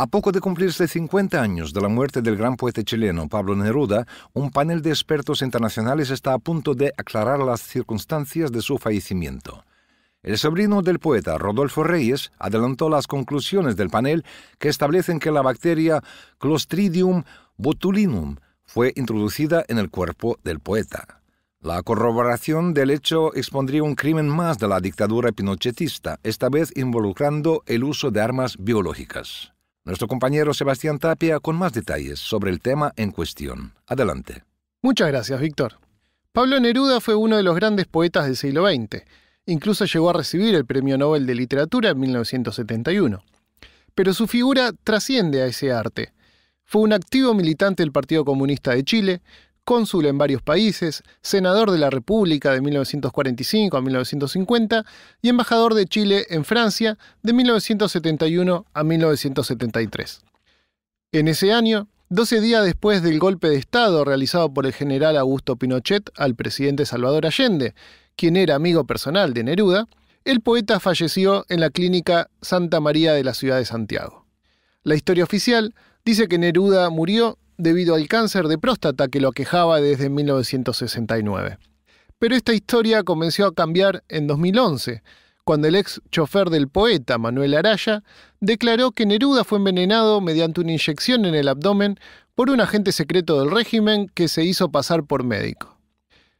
A poco de cumplirse 50 años de la muerte del gran poeta chileno Pablo Neruda, un panel de expertos internacionales está a punto de aclarar las circunstancias de su fallecimiento. El sobrino del poeta, Rodolfo Reyes, adelantó las conclusiones del panel que establecen que la bacteria Clostridium botulinum fue introducida en el cuerpo del poeta. La corroboración del hecho expondría un crimen más de la dictadura pinochetista, esta vez involucrando el uso de armas biológicas. Nuestro compañero Sebastián Tapia con más detalles sobre el tema en cuestión. Adelante. Muchas gracias, Víctor. Pablo Neruda fue uno de los grandes poetas del siglo XX. Incluso llegó a recibir el Premio Nobel de Literatura en 1971. Pero su figura trasciende a ese arte. Fue un activo militante del Partido Comunista de Chile, cónsul en varios países, senador de la República de 1945 a 1950 y embajador de Chile en Francia de 1971 a 1973. En ese año, 12 días después del golpe de Estado realizado por el general Augusto Pinochet al presidente Salvador Allende, quien era amigo personal de Neruda, el poeta falleció en la clínica Santa María de la ciudad de Santiago. La historia oficial dice que Neruda murió debido al cáncer de próstata que lo aquejaba desde 1969. Pero esta historia comenzó a cambiar en 2011, cuando el ex chofer del poeta Manuel Araya declaró que Neruda fue envenenado mediante una inyección en el abdomen por un agente secreto del régimen que se hizo pasar por médico.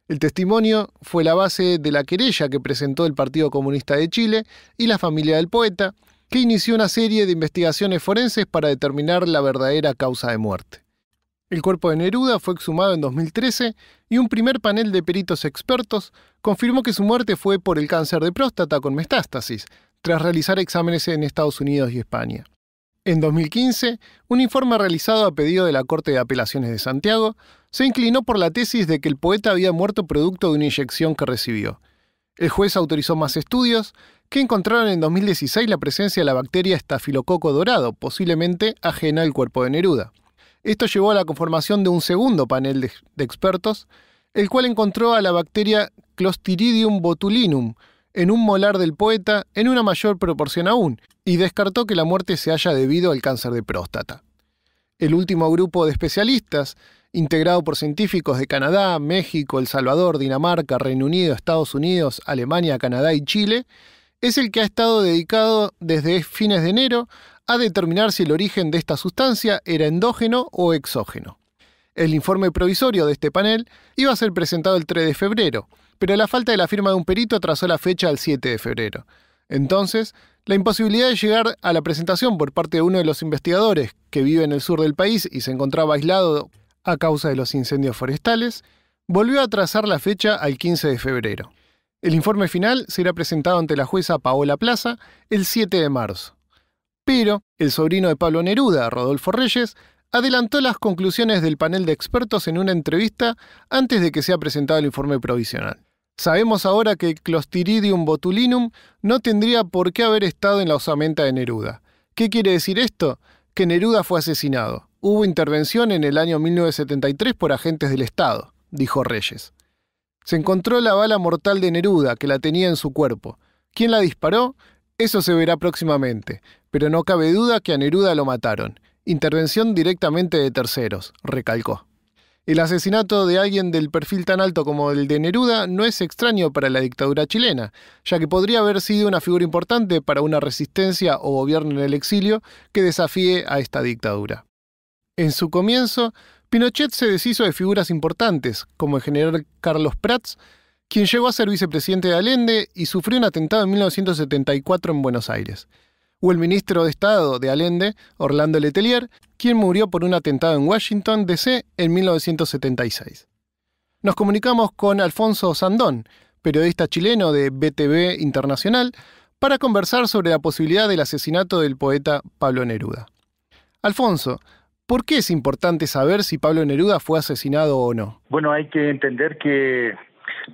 El testimonio fue la base de la querella que presentó el Partido Comunista de Chile y la familia del poeta, que inició una serie de investigaciones forenses para determinar la verdadera causa de muerte. El cuerpo de Neruda fue exhumado en 2013 y un primer panel de peritos expertos confirmó que su muerte fue por el cáncer de próstata con metástasis, tras realizar exámenes en Estados Unidos y España. En 2015, un informe realizado a pedido de la Corte de Apelaciones de Santiago se inclinó por la tesis de que el poeta había muerto producto de una inyección que recibió. El juez autorizó más estudios que encontraron en 2016 la presencia de la bacteria estafilococo dorado, posiblemente ajena al cuerpo de Neruda. Esto llevó a la conformación de un segundo panel de, expertos, el cual encontró a la bacteria Clostridium botulinum en un molar del poeta en una mayor proporción aún, y descartó que la muerte se haya debido al cáncer de próstata. El último grupo de especialistas, integrado por científicos de Canadá, México, El Salvador, Dinamarca, Reino Unido, Estados Unidos, Alemania, Canadá y Chile, es el que ha estado dedicado desde fines de enero a determinar si el origen de esta sustancia era endógeno o exógeno. El informe provisorio de este panel iba a ser presentado el 3 de febrero, pero la falta de la firma de un perito atrasó la fecha al 7 de febrero. Entonces, la imposibilidad de llegar a la presentación por parte de uno de los investigadores que vive en el sur del país y se encontraba aislado a causa de los incendios forestales, volvió a trazar la fecha al 15 de febrero. El informe final será presentado ante la jueza Paola Plaza el 7 de marzo. Pero el sobrino de Pablo Neruda, Rodolfo Reyes, adelantó las conclusiones del panel de expertos en una entrevista antes de que sea presentado el informe provisional. Sabemos ahora que Clostridium botulinum no tendría por qué haber estado en la osamenta de Neruda. ¿Qué quiere decir esto? Que Neruda fue asesinado. Hubo intervención en el año 1973 por agentes del Estado, dijo Reyes. Se encontró la bala mortal de Neruda, que la tenía en su cuerpo. ¿Quién la disparó? Eso se verá próximamente, pero no cabe duda que a Neruda lo mataron. Intervención directamente de terceros, recalcó. El asesinato de alguien del perfil tan alto como el de Neruda no es extraño para la dictadura chilena, ya que podría haber sido una figura importante para una resistencia o gobierno en el exilio que desafíe a esta dictadura. En su comienzo, Pinochet se deshizo de figuras importantes, como el general Carlos Prats, quien llegó a ser vicepresidente de Allende y sufrió un atentado en 1974 en Buenos Aires, o el ministro de Estado de Allende, Orlando Letelier, quien murió por un atentado en Washington, D.C. en 1976. Nos comunicamos con Alfonso Sandón, periodista chileno de BTV Internacional, para conversar sobre la posibilidad del asesinato del poeta Pablo Neruda. Alfonso, ¿Por qué es importante saber si Pablo Neruda fue asesinado o no? Bueno, hay que entender que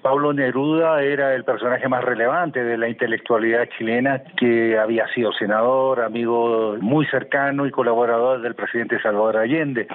Pablo Neruda era el personaje más relevante de la intelectualidad chilena que había sido senador, amigo muy cercano y colaborador del presidente Salvador Allende.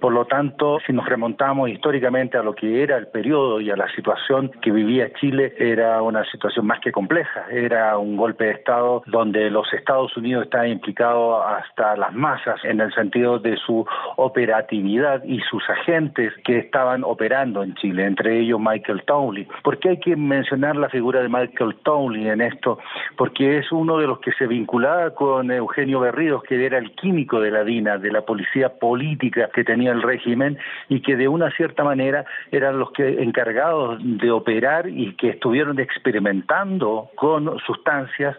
Por lo tanto, si nos remontamos históricamente a lo que era el periodo y a la situación que vivía Chile, era una situación más que compleja. Era un golpe de Estado donde los Estados Unidos estaban implicados hasta las masas en el sentido de su operatividad y sus agentes que estaban operando en Chile, entre ellos Michael Townley porque ¿Por qué hay que mencionar la figura de Michael Townley en esto? Porque es uno de los que se vinculaba con Eugenio Berríos, que era el químico de la DINA, de la policía política que tenía el régimen y que de una cierta manera eran los que encargados de operar y que estuvieron experimentando con sustancias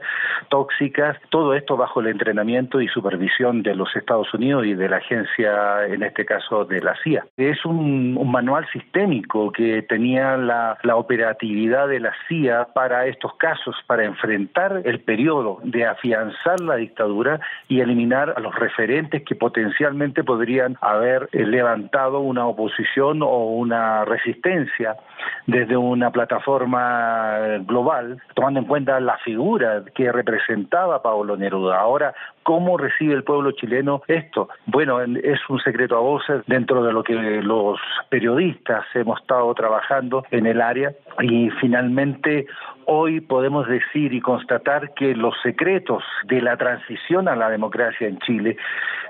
tóxicas, todo esto bajo el entrenamiento y supervisión de los Estados Unidos y de la agencia, en este caso de la CIA. Es un manual sistémico que tenía la la operatividad de la CIA para estos casos, para enfrentar el periodo de afianzar la dictadura y eliminar a los referentes que potencialmente podrían haber eh, levantado una oposición o una resistencia desde una plataforma global, tomando en cuenta la figura que representaba Pablo Neruda. Ahora, ¿cómo recibe el pueblo chileno esto? Bueno, es un secreto a voces dentro de lo que los periodistas hemos estado trabajando en el año y finalmente hoy podemos decir y constatar que los secretos de la transición a la democracia en Chile,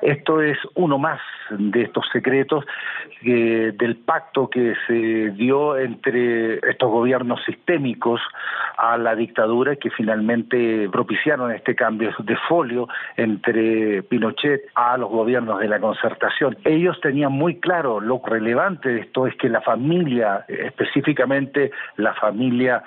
esto es uno más de estos secretos eh, del pacto que se dio entre estos gobiernos sistémicos a la dictadura que finalmente propiciaron este cambio de folio entre Pinochet a los gobiernos de la concertación. Ellos tenían muy claro lo relevante de esto es que la familia, específicamente la familia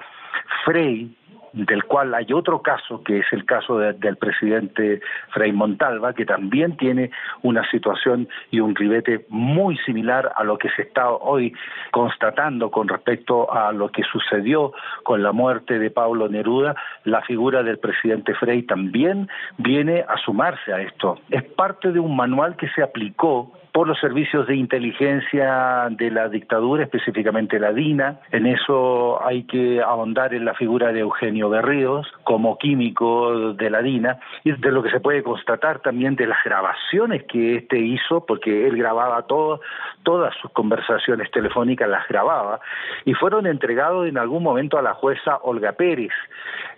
Frey, del cual hay otro caso, que es el caso del presidente Frey Montalva, que también tiene una situación y un ribete muy similar a lo que se está hoy constatando con respecto a lo que sucedió con la muerte de Pablo Neruda, la figura del presidente Frey también viene a sumarse a esto. Es parte de un manual que se aplicó por los servicios de inteligencia de la dictadura, específicamente la DINA. En eso hay que ahondar en la figura de Eugenio Berríos como químico de la DINA y de lo que se puede constatar también de las grabaciones que este hizo, porque él grababa todas sus conversaciones telefónicas, las grababa, y fueron entregados en algún momento a la jueza Olga Pérez.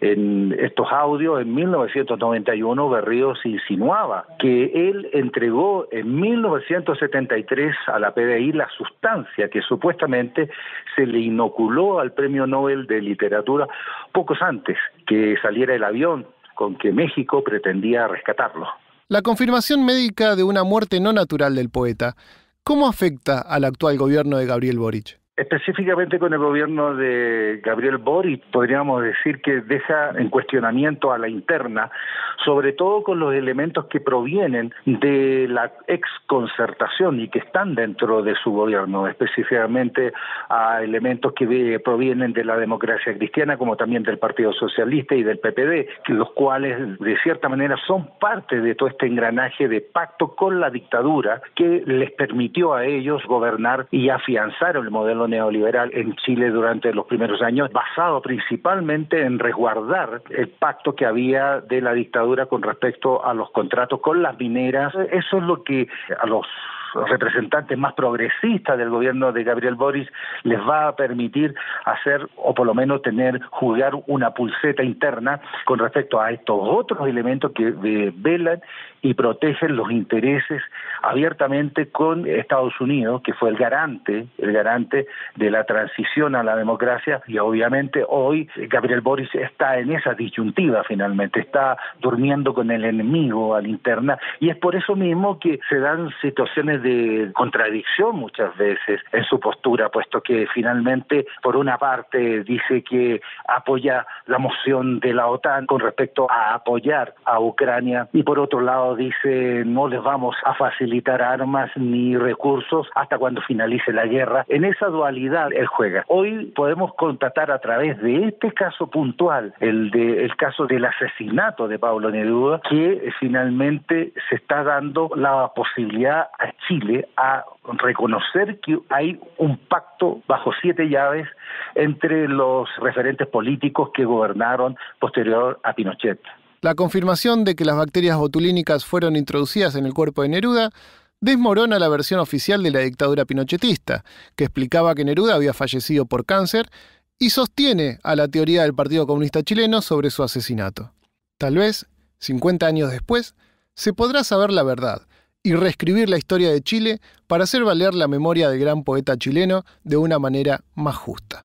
En estos audios, en 1991, Berríos insinuaba que él entregó en 1991 1973 a la PDI la sustancia que supuestamente se le inoculó al Premio Nobel de Literatura pocos antes que saliera el avión con que México pretendía rescatarlo. La confirmación médica de una muerte no natural del poeta, ¿cómo afecta al actual gobierno de Gabriel Boric? específicamente con el gobierno de Gabriel Boric, podríamos decir que deja en cuestionamiento a la interna, sobre todo con los elementos que provienen de la exconcertación y que están dentro de su gobierno, específicamente a elementos que provienen de la democracia cristiana, como también del Partido Socialista y del PPD, los cuales de cierta manera son parte de todo este engranaje de pacto con la dictadura que les permitió a ellos gobernar y afianzar el modelo neoliberal en Chile durante los primeros años, basado principalmente en resguardar el pacto que había de la dictadura con respecto a los contratos con las mineras. Eso es lo que a los representantes más progresistas del gobierno de Gabriel Boris les va a permitir hacer o por lo menos tener jugar una pulseta interna con respecto a estos otros elementos que eh, velan y protegen los intereses abiertamente con Estados Unidos, que fue el garante, el garante de la transición a la democracia y obviamente hoy Gabriel Boris está en esa disyuntiva finalmente, está durmiendo con el enemigo al interna y es por eso mismo que se dan situaciones de contradicción muchas veces en su postura, puesto que finalmente, por una parte, dice que apoya la moción de la OTAN con respecto a apoyar a Ucrania y por otro lado dice no les vamos a facilitar armas ni recursos hasta cuando finalice la guerra. En esa dualidad él juega. Hoy podemos constatar a través de este caso puntual, el de el caso del asesinato de Pablo Neruda, que finalmente se está dando la posibilidad a Chile a reconocer que hay un pacto bajo siete llaves entre los referentes políticos que gobernaron posterior a Pinochet. La confirmación de que las bacterias botulínicas fueron introducidas en el cuerpo de Neruda desmorona la versión oficial de la dictadura pinochetista, que explicaba que Neruda había fallecido por cáncer y sostiene a la teoría del Partido Comunista Chileno sobre su asesinato. Tal vez, 50 años después, se podrá saber la verdad, y reescribir la historia de Chile para hacer valer la memoria del gran poeta chileno de una manera más justa.